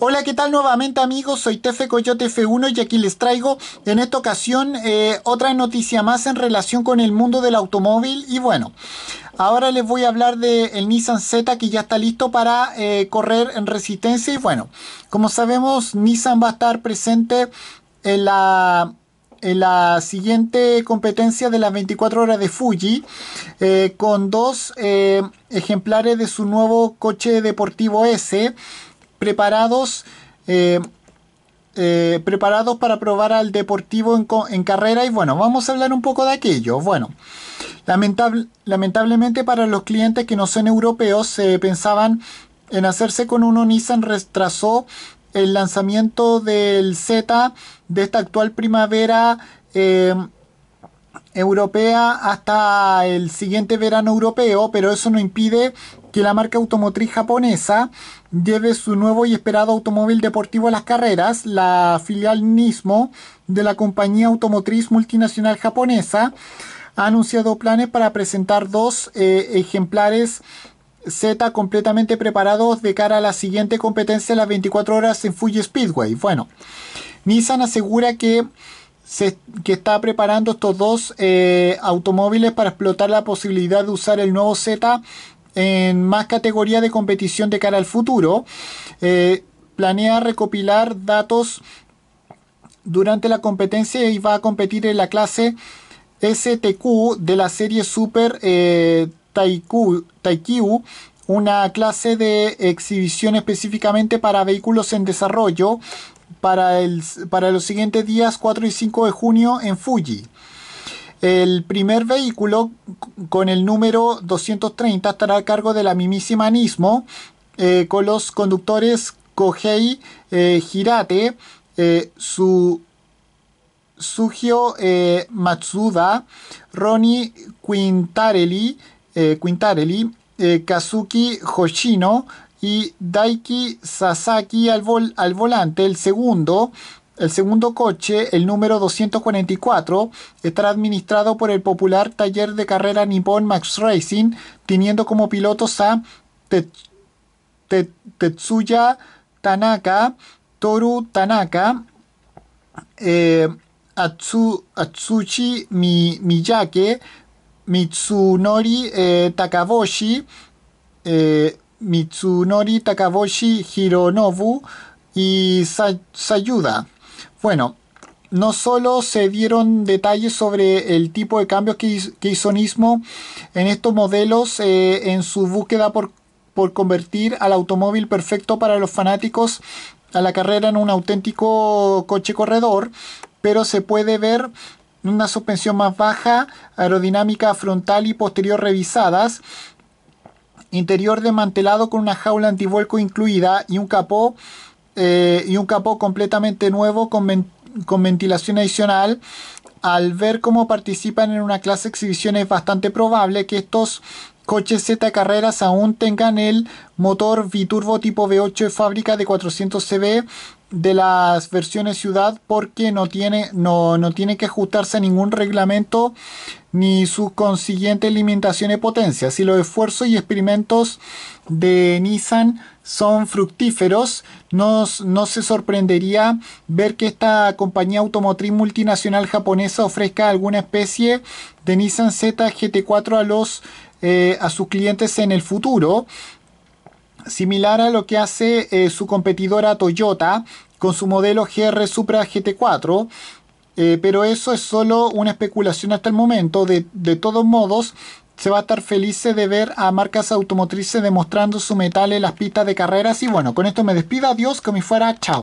Hola, ¿qué tal nuevamente amigos? Soy Tefe Coyote F1 y aquí les traigo en esta ocasión eh, otra noticia más en relación con el mundo del automóvil y bueno, ahora les voy a hablar del Nissan Z que ya está listo para eh, correr en resistencia y bueno, como sabemos Nissan va a estar presente en la en la siguiente competencia de las 24 horas de Fuji eh, con dos ejemplares de su nuevo coche deportivo S preparados, eh, eh, preparados para probar al Deportivo en, carrera y bueno, vamos a hablar un poco de aquello. Bueno, lamentable, lamentablemente para los clientes que no son europeos se pensaban en hacerse con un Nissan retrasó el lanzamiento del Z de esta actual primavera eh, europea hasta el siguiente verano europeo, pero eso no impide que la marca automotriz japonesa lleve su nuevo y esperado automóvil deportivo a las carreras. La filial Nismo de la compañía automotriz multinacional japonesa ha anunciado planes para presentar dos eh, ejemplares Z completamente preparados de cara a la siguiente competencia en las 24 horas en Fuji Speedway. Bueno, Nissan asegura que, se, que está preparando estos dos eh, automóviles para explotar la posibilidad de usar el nuevo Z en más categoría de competición de cara al futuro. Eh, planea recopilar datos durante la competencia y va a competir en la clase STQ de la serie Super eh, Taikyu, una clase de exhibición específicamente para vehículos en desarrollo para, para los siguientes días 4 y 5 de junio en Fuji. El primer vehículo con el número 230 estará a cargo de la mimísima Nismo, eh, con los conductores Kohei eh, Hirate, eh, su, Sugio Matsuda, Ronnie Quintarelli, Kazuki Hoshino y Daiki Sasaki al, al volante. El segundo el segundo coche, el número 244, estará administrado por el popular taller de carrera Nippon Max Racing, teniendo como pilotos a Tetsuya Tanaka, Toru Tanaka, eh, Atsushi Miyake, Mitsunori eh, Takaboshi, eh, Mitsunori Takaboshi Hironobu y Sayuda. Bueno, no solo se dieron detalles sobre el tipo de cambios que hizo, Nismo en estos modelos eh, en su búsqueda por, por convertir al automóvil perfecto para los fanáticos a la carrera en un auténtico coche corredor, pero se puede ver una suspensión más baja, aerodinámica frontal y posterior revisadas, interior desmantelado con una jaula antivuelco incluida y un capó eh, y un capó completamente nuevo con, ventilación adicional. Al ver cómo participan en una clase de exhibición es bastante probable que estos coches Z carreras aún tengan el motor biturbo tipo V8 de fábrica de 400 CV de las versiones ciudad porque no tiene, no, tiene que ajustarse a ningún reglamento ni sus consiguientes limitaciones de potencia. Si los esfuerzos y experimentos de Nissan son fructíferos, no, se sorprendería ver que esta compañía automotriz multinacional japonesa ofrezca alguna especie de Nissan Z GT4 a los eh, a sus clientes en el futuro similar a lo que hace eh, su competidora Toyota con su modelo GR Supra GT4, eh, pero eso es solo una especulación hasta el momento. De, todos modos, se va a estar feliz de ver a marcas automotrices demostrando su metal en las pistas de carreras. Y bueno, con esto me despido. Adiós, me fuera. Chao.